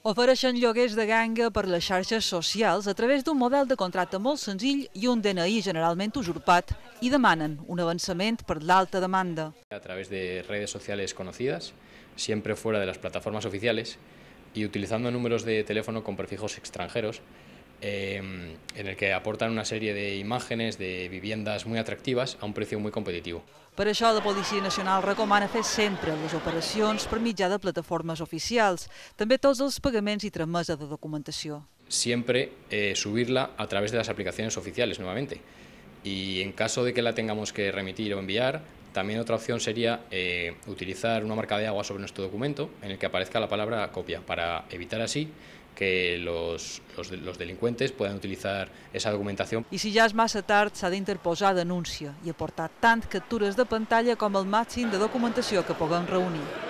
Ofereixen lloguers de ganga per les xarxes socials a través d'un model de contracte molt senzill i un DNI generalment usurpat i demanen un avançament per l'alta demanda. A través de redes sociales conocidas, siempre fuera de las plataformas oficiales y utilizando números de teléfono con prefijos extranjeros, eh, en el que aportan una serie de imágenes de viviendas muy atractivas a un precio muy competitivo. Per això, la Policia Nacional recomana fer sempre les operacions per mitjà de plataformes oficials, també tots els pagaments i tramesa de documentació. Sempre eh, subirla a través de les aplicacions oficials, novament. Y en caso de que la tengamos que remitir o enviar, También otra opción sería eh, utilizar una marca de agua sobre nuestro documento en el que aparezca la palabra copia para evitar así que los, los, los delincuentes puedan utilizar esa documentació. I si ja és massa tard, s'ha d'interposar denúncia i aportar tant captures de pantalla com el màxim de documentació que puguem reunir.